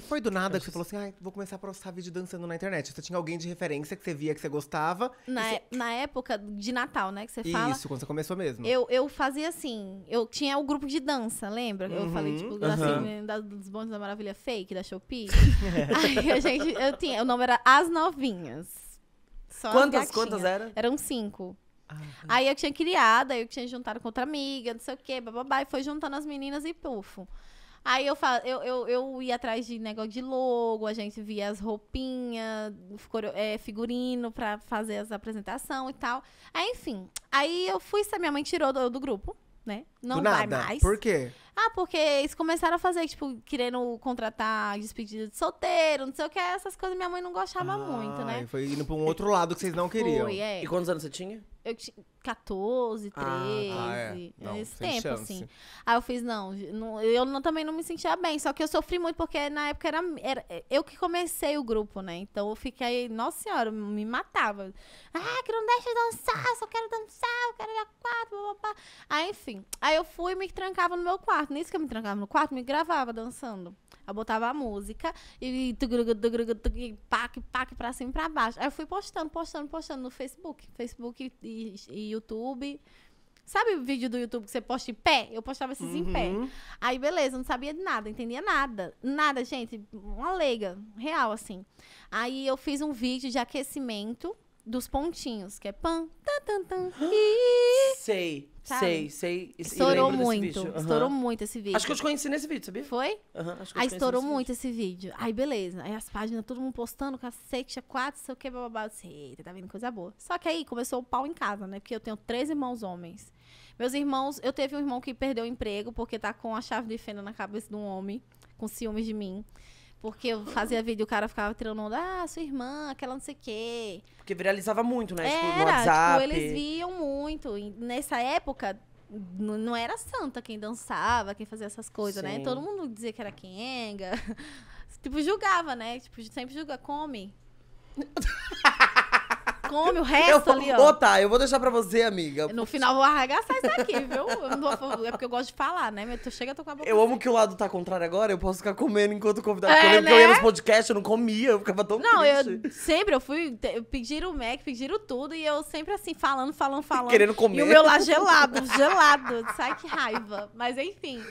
E foi do nada que você falou assim, ah, vou começar a postar vídeo dançando na internet. Você tinha alguém de referência que você via, que você gostava. Na, você... É, na época de Natal, né, que você fala. Isso, quando você começou mesmo. Eu, eu fazia assim, eu tinha o grupo de dança, lembra? Uhum, eu falei, tipo, uhum. assim, né, da, dos bondes da Maravilha Fake, da Shopee. É. Aí a gente, eu tinha, o nome era As Novinhas. Só quantas, quantas eram? Eram cinco. Ah, tá. aí eu tinha criado, aí eu tinha juntado com outra amiga, não sei o quê, bababá, e foi juntando as meninas e pufo. Aí eu, falo, eu, eu, eu ia atrás de negócio de logo, a gente via as roupinhas, é, figurino pra fazer as apresentações e tal. Aí, enfim, aí eu fui, minha mãe tirou do, do grupo, né? Não do vai nada. mais. Por quê? porque eles começaram a fazer, tipo, querendo contratar despedida de solteiro, não sei o que, essas coisas minha mãe não gostava ah, muito, né? Foi indo pra um outro lado que vocês não queriam. Foi, é. E quantos anos você tinha? Eu tinha 14, 13, ah, tá, é. nesse é tempo, chance. assim. Aí eu fiz, não, não eu não, também não me sentia bem, só que eu sofri muito, porque na época era, era eu que comecei o grupo, né? Então eu fiquei, nossa senhora, me matava. Ah, que não deixa dançar, só quero dançar, eu quero ir a quatro, blá, blá, blá. Aí, enfim, aí eu fui e me trancava no meu quarto, isso que eu me trancava no quarto, me gravava dançando. Eu botava a música e pac, pac pra cima e pra baixo. Aí eu fui postando, postando, postando no Facebook. Facebook e, e YouTube. Sabe o vídeo do YouTube que você posta em pé? Eu postava esses uhum. em pé. Uhum. Aí, beleza, não sabia de nada, entendia nada. Nada, gente. Uma leiga, real, assim. Aí eu fiz um vídeo de aquecimento dos pontinhos, que é pan, tan, tan, tan, e... Sei, sabe? sei, sei. E, estourou muito, uhum. estourou muito esse vídeo. Acho que eu te conheci nesse vídeo, sabia? Foi? Uhum, Aí estourou muito vídeo. esse vídeo. Aí beleza. Aí as páginas, todo mundo postando, cacete, tinha é quatro, sei o que, bababá. Eu eita, tá vendo coisa boa. Só que aí começou o pau em casa, né? Porque eu tenho três irmãos homens. Meus irmãos, eu teve um irmão que perdeu o emprego porque tá com a chave de fenda na cabeça de um homem, com ciúmes de mim. Porque eu fazia vídeo e o cara ficava tirando onda, ah, sua irmã, aquela não sei o quê. Porque viralizava muito, né? Tipo, era, tipo, no WhatsApp. Tipo, eles viam muito. E nessa época, não era santa quem dançava, quem fazia essas coisas, né? Sim. né? Todo mundo dizia que era quenga. tipo, julgava, né? Tipo, sempre julga, come. come o resto eu ali, ó. tá eu vou deixar pra você, amiga. No final, vou arregaçar isso aqui, viu? Vou, é porque eu gosto de falar, né? Mas tu chega, tô com a boca. Eu assim. amo que o lado tá contrário agora, eu posso ficar comendo enquanto o convidado. É, eu lembro né? que eu ia né? nos podcasts, eu não comia, eu ficava tão não, triste. eu sempre, eu fui, eu pediram o Mac, pediram tudo, e eu sempre assim, falando, falando, falando. Querendo comer. E o meu lá gelado, gelado. Sai que raiva. Mas enfim.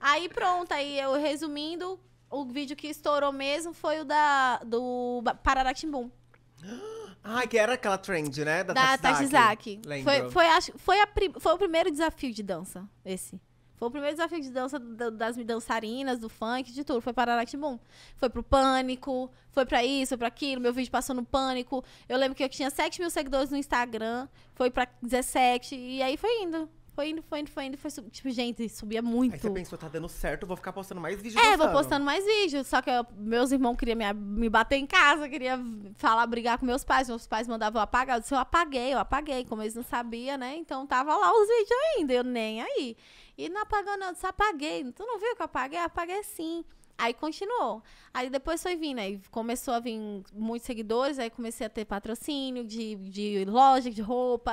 Aí pronto, aí eu resumindo, o vídeo que estourou mesmo foi o da, do Ah! Ah, que era aquela trend, né? Da, da Tachizaki. Foi, foi, foi, a, foi o primeiro desafio de dança, esse. Foi o primeiro desafio de dança das dançarinas, do funk, de tudo. Foi para a Boom. Foi pro Pânico, foi para isso, foi para aquilo. Meu vídeo passou no Pânico. Eu lembro que eu tinha 7 mil seguidores no Instagram, foi para 17, e aí foi indo. Foi indo, foi indo, foi indo, foi sub... Tipo, gente, subia muito. Aí você pensou, tá dando certo, vou ficar postando mais vídeos. É, vou postando mais vídeos. Só que eu, meus irmãos queriam me, me bater em casa, queria falar, brigar com meus pais. Meus pais mandavam eu apagar. Eu disse, eu apaguei, eu apaguei. Como eles não sabiam, né? Então tava lá os vídeos ainda, eu nem aí. E não apagou, não. Eu disse, apaguei. Tu não viu que eu apaguei? Eu apaguei sim. Aí continuou. Aí depois foi vindo, aí começou a vir muitos seguidores, aí comecei a ter patrocínio de, de loja de roupa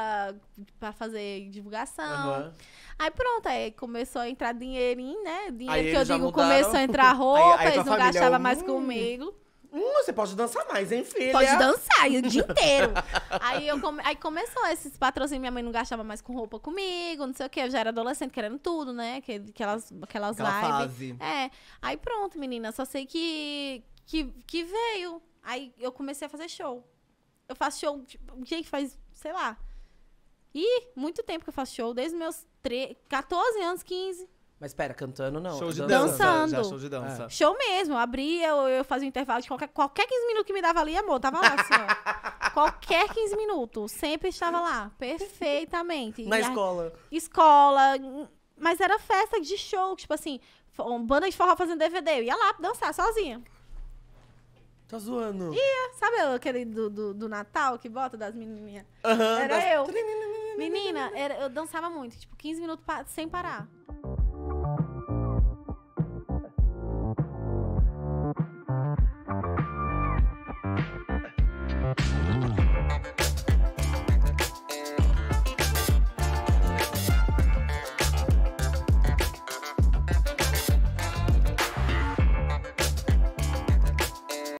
para fazer divulgação. Uhum. Aí pronto, aí começou a entrar dinheirinho, né? Dinheiro aí que eu digo mudaram. começou a entrar roupa, aí, aí eles não é gastava mais hum. comigo. Hum, você pode dançar mais, hein, filha? Pode dançar, o dia inteiro. aí, eu come... aí começou esses patrocínios, minha mãe não gastava mais com roupa comigo, não sei o quê. Eu já era adolescente querendo tudo, né? Aquelas, aquelas Aquela Fase. É. Aí pronto, menina, só sei que, que, que veio. Aí eu comecei a fazer show. Eu faço show, tipo, gente, faz, sei lá. E muito tempo que eu faço show, desde meus tre... 14 anos, 15. Mas espera, cantando não. Show de dança. Dançando. Já show de dança. É. Show mesmo. Eu abria, eu, eu fazia um intervalo de qualquer, qualquer 15 minutos que me dava ali, amor, tava lá, assim, ó. qualquer 15 minutos. Sempre estava lá. Perfeitamente. Na e escola. A, escola. Mas era festa de show, tipo assim, um banda de forró fazendo DVD. Eu ia lá dançar sozinha. Tá zoando. Ia, sabe aquele do, do, do Natal que bota das menininhas? Uhum, era das... eu. Menina, era, eu dançava muito, tipo, 15 minutos pa sem parar.